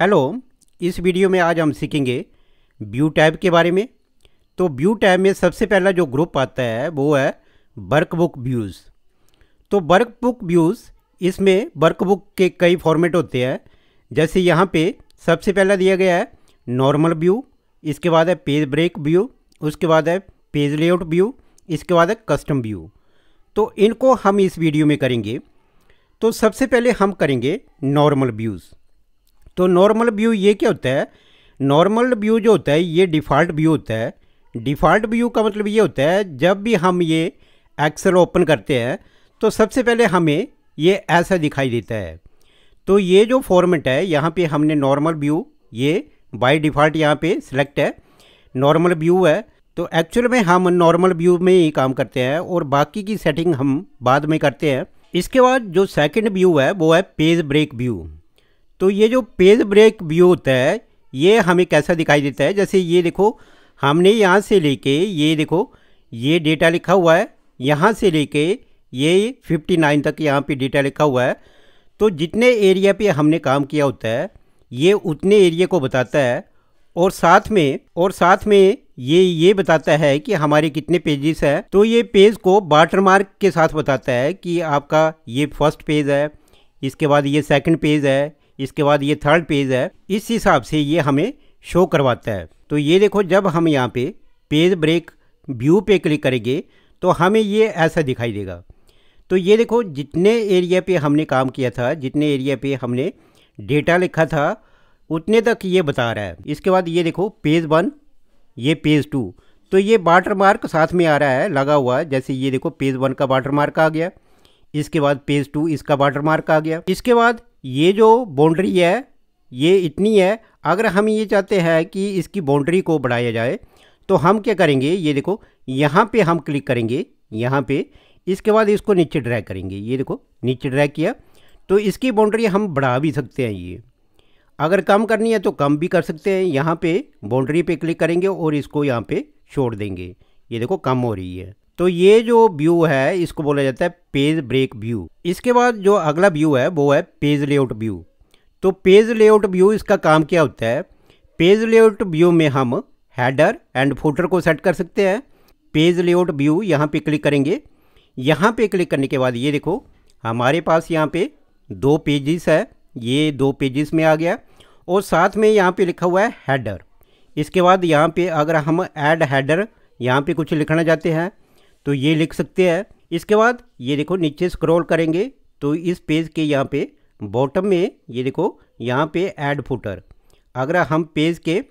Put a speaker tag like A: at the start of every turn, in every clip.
A: hello इस video में आज हम सीखेंगे व्यू टैब के बारे में तो व्यू टैब में सबसे पहला जो ग्रुप आता है वो है वर्क बुक व्यूज़ तो वर्क बुक व्यूज़ इसमें वर्क बुक के कई फॉर्मेट होते हैं जैसे यहाँ पे सबसे पहला दिया गया है नॉर्मल व्यू इसके बाद है पेज ब्रेक व्यू उसके बाद है पेज लेआउट व्यू इसके बाद है कस्टम व्यू तो इनको हम इस वीडियो में करेंगे तो सबसे पहले हम करेंगे नॉर्मल व्यूज़ तो नॉर्मल व्यू ये क्या होता है नॉर्मल व्यू जो होता है ये डिफ़ॉल्ट व्यू होता है डिफ़ॉल्ट व्यू का मतलब ये होता है जब भी हम ये एक्सेल ओपन करते हैं तो सबसे पहले हमें ये ऐसा दिखाई देता है तो ये जो फॉर्मेट है यहाँ पे हमने नॉर्मल व्यू ये बाय डिफ़ॉल्ट यहाँ पे सिलेक्ट है नॉर्मल व्यू है तो एक्चुअल में हम नॉर्मल व्यू में ही काम करते हैं और बाकी की सेटिंग हम बाद में करते हैं इसके बाद जो सेकेंड व्यू है वो है पेज ब्रेक व्यू तो ये जो पेज ब्रेक व्यू होता है ये हमें कैसा दिखाई देता है जैसे ये देखो हमने यहाँ से लेके ये देखो ये डेटा लिखा हुआ है यहाँ से लेके ये 59 तक यहाँ पे डेटा लिखा हुआ है तो जितने एरिया पे हमने काम किया होता है ये उतने एरिया को बताता है और साथ में और साथ में ये ये बताता है कि हमारे कितने पेजेस हैं तो ये पेज को वाटर मार्क के साथ बताता है कि आपका ये फर्स्ट पेज है इसके बाद ये सेकंड पेज है इसके बाद ये थर्ड पेज है इस हिसाब से ये हमें शो करवाता है तो ये देखो जब हम यहाँ पे पेज ब्रेक व्यू पे क्लिक करेंगे तो हमें ये ऐसा दिखाई देगा तो ये देखो जितने एरिया पे हमने काम किया था जितने एरिया पे हमने डेटा लिखा था उतने तक ये बता रहा है इसके बाद ये देखो पेज वन ये पेज टू तो ये वाटर मार्क साथ में आ रहा है लगा हुआ है जैसे ये देखो पेज वन का वाटर मार्क आ गया इसके बाद पेज टू इसका वाटर मार्क आ गया इसके बाद ये जो बाउंड्री है ये इतनी है अगर हम ये चाहते हैं कि इसकी बाउंड्री को बढ़ाया जाए तो हम क्या करेंगे ये देखो यहाँ पे हम क्लिक करेंगे यहाँ पे इसके बाद इसको नीचे ड्रैग करेंगे ये देखो नीचे ड्रैग किया तो इसकी बाउंड्री हम बढ़ा भी सकते हैं ये अगर कम करनी है तो कम भी कर सकते हैं यहाँ पे बाउंड्री पे क्लिक करेंगे और इसको यहाँ पे छोड़ देंगे ये देखो कम हो रही है तो ये जो व्यू है इसको बोला जाता है पेज ब्रेक व्यू इसके बाद जो अगला व्यू है वो है पेज लेआउट व्यू तो पेज लेआउट व्यू इसका काम क्या होता है पेज लेआउट व्यू में हम हैडर एंड फुटर को सेट कर सकते हैं पेज लेआउट व्यू यहाँ पे क्लिक करेंगे यहाँ पे क्लिक करने के बाद ये देखो हमारे पास यहाँ पे दो पेजेस है ये दो पेजेस में आ गया और साथ में यहाँ पे लिखा हुआ है हैडर इसके बाद यहाँ पे अगर हम ऐड हैडर यहाँ पे कुछ लिखना चाहते हैं तो ये लिख सकते हैं इसके बाद ये देखो नीचे स्क्रॉल करेंगे तो इस पेज के यहाँ पे बॉटम में ये देखो यहाँ पे ऐड फूटर अगर हम पेज के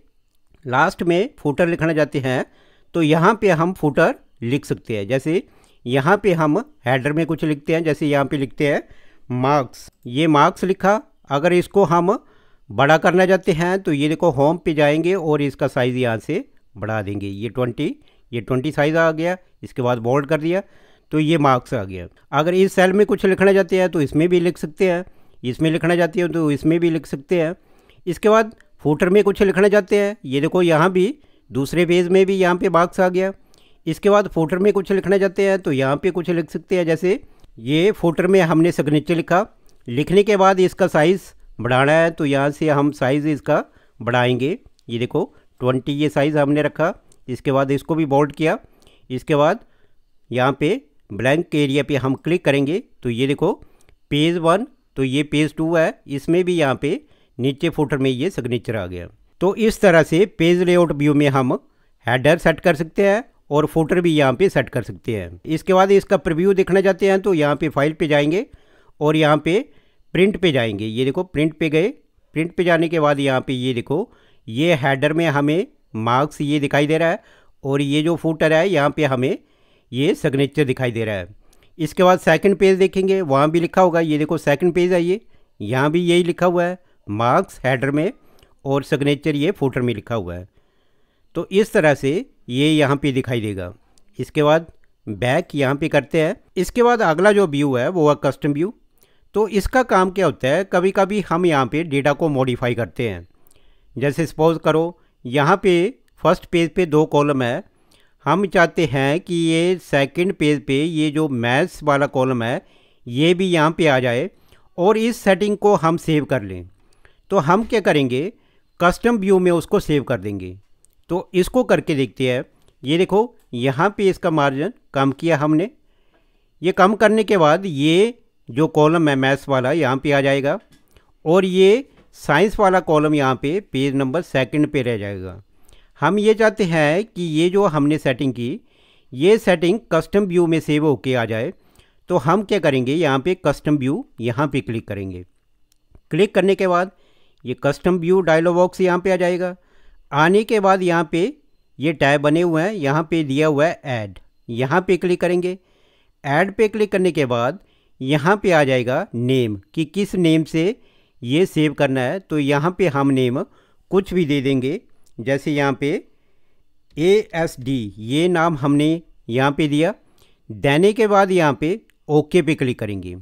A: लास्ट में फूटर लिखना चाहते हैं तो यहाँ पे हम फूटर लिख सकते हैं जैसे यहाँ पे हम हेडर में कुछ लिखते हैं जैसे यहाँ पे लिखते हैं मार्क्स ये मार्क्स लिखा अगर इसको हम बड़ा करना चाहते हैं तो ये देखो होम पे जाएंगे और इसका साइज़ यहाँ से बढ़ा देंगे ये ट्वेंटी ये ट्वेंटी साइज आ गया इसके बाद बोल्ड कर दिया तो ये मार्क्स आ गया अगर इस सेल में कुछ लिखना चाहते हैं तो इसमें भी लिख सकते हैं इसमें लिखना चाहते हैं तो इसमें भी लिख सकते हैं इसके बाद फूटर में कुछ लिखना चाहते हैं ये देखो यहाँ भी दूसरे पेज में भी यहाँ पे मार्क्स आ गया इसके बाद फोटर में कुछ लिखना चाहते हैं तो यहाँ पे कुछ लिख सकते हैं जैसे ये फोटर में हमने सिग्नेचर लिखा लिखने के बाद इसका साइज़ बढ़ाना है तो यहाँ से हम साइज़ इसका बढ़ाएंगे ये देखो ट्वेंटी ये साइज़ हमने रखा इसके बाद इसको भी बोल्ड किया इसके बाद यहाँ पे ब्लैंक एरिया पे हम क्लिक करेंगे तो ये देखो पेज वन तो ये पेज टू है इसमें भी यहाँ पे नीचे फोटर में ये सिग्नेचर आ गया तो इस तरह से पेज लेआउट व्यू में हम हैडर सेट कर सकते हैं और फोटर भी यहाँ पे सेट कर सकते हैं इसके बाद इसका प्रिव्यू देखना चाहते हैं तो यहाँ पे फाइल पे जाएंगे और यहाँ पे प्रिंट पे जाएंगे ये देखो प्रिंट पे गए प्रिंट पे जाने के बाद यहाँ पे ये देखो ये हैडर में हमें मार्क्स ये दिखाई दे रहा है और ये जो फूटर है यहाँ पे हमें ये सिग्नेचर दिखाई दे रहा है इसके बाद सेकंड पेज देखेंगे वहाँ भी लिखा होगा ये देखो सेकंड पेज है ये यहाँ भी यही लिखा हुआ है मार्क्स हेडर में और सिग्नेचर ये फूटर में लिखा हुआ है तो इस तरह से ये यहाँ पे दिखाई देगा इसके बाद बैक यहाँ पे करते हैं इसके बाद अगला जो व्यू है वो है कस्टम व्यू तो इसका काम क्या होता है कभी कभी हम यहाँ पे डेटा को मॉडिफाई करते हैं जैसे सपोज करो यहाँ पे फर्स्ट पेज पे दो कॉलम है हम चाहते हैं कि ये सेकंड पेज पे ये जो मैथ्स वाला कॉलम है ये भी यहाँ पे आ जाए और इस सेटिंग को हम सेव कर लें तो हम क्या करेंगे कस्टम व्यू में उसको सेव कर देंगे तो इसको करके देखते हैं ये देखो यहाँ पे इसका मार्जिन कम किया हमने ये कम करने के बाद ये जो कॉलम है मैथ्स वाला यहाँ पर आ जाएगा और ये साइंस वाला कॉलम यहाँ पे पेज नंबर सेकंड पे रह जाएगा हम ये चाहते हैं कि ये जो हमने सेटिंग की ये सेटिंग कस्टम व्यू में सेव होके आ जाए तो हम क्या करेंगे यहाँ पे कस्टम व्यू यहाँ पे क्लिक करेंगे क्लिक करने के बाद ये कस्टम व्यू डायलॉग बॉक्स यहाँ पे आ जाएगा आने के बाद यहाँ पे ये टैब बने हुए हैं यहाँ पे दिया हुआ है ऐड यहाँ पे क्लिक करेंगे एड पे क्लिक करने के बाद यहाँ पे आ जाएगा नेम कि किस नेम से ये सेव करना है तो यहाँ पे हम नेम कुछ भी दे देंगे जैसे यहाँ पे ए एस डी ये नाम हमने यहाँ पे दिया देने के बाद यहाँ पे ओके पे क्लिक करेंगे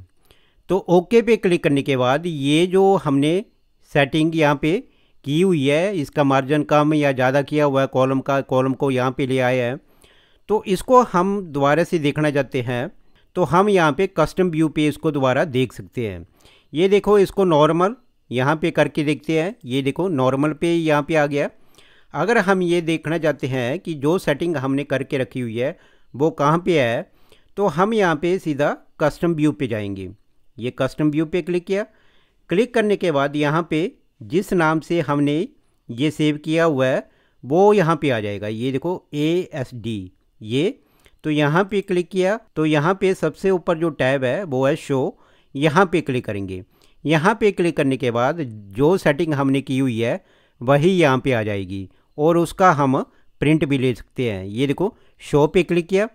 A: तो ओके पे क्लिक करने के बाद ये जो हमने सेटिंग यहाँ पे की हुई है इसका मार्जिन कम या ज़्यादा किया हुआ है कॉलम का कॉलम को यहाँ पे ले आया है तो इसको हम दोबारा से देखना चाहते हैं तो हम यहाँ पे कस्टम व्यू पे इसको दोबारा देख सकते हैं ये देखो इसको नॉर्मल यहाँ पे करके देखते हैं ये देखो नॉर्मल पे यहाँ पे आ गया अगर हम ये देखना चाहते हैं कि जो सेटिंग हमने करके रखी हुई है वो कहाँ पे है तो हम यहाँ पे सीधा कस्टम व्यू पे जाएंगे ये कस्टम व्यू पे क्लिक किया क्लिक करने के बाद यहाँ पे जिस नाम से हमने ये सेव किया हुआ है वो यहाँ पे आ जाएगा ये देखो ए एस डी ये तो यहाँ पे क्लिक किया तो यहाँ पे सबसे ऊपर जो टैब है वो है शो यहाँ पे क्लिक करेंगे यहाँ पे क्लिक करने के बाद जो सेटिंग हमने की हुई है वही यहाँ पे आ जाएगी और उसका हम प्रिंट भी ले सकते हैं ये देखो शो पे क्लिक किया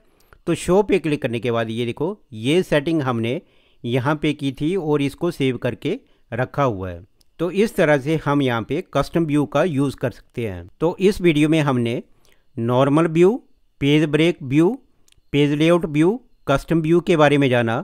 A: तो शो पे क्लिक करने के बाद ये देखो ये सेटिंग हमने यहाँ पे की थी और इसको सेव करके रखा हुआ है तो इस तरह से हम यहाँ पे कस्टम व्यू का यूज़ कर सकते हैं तो इस वीडियो में हमने normal view page break view page layout view custom view के बारे में जाना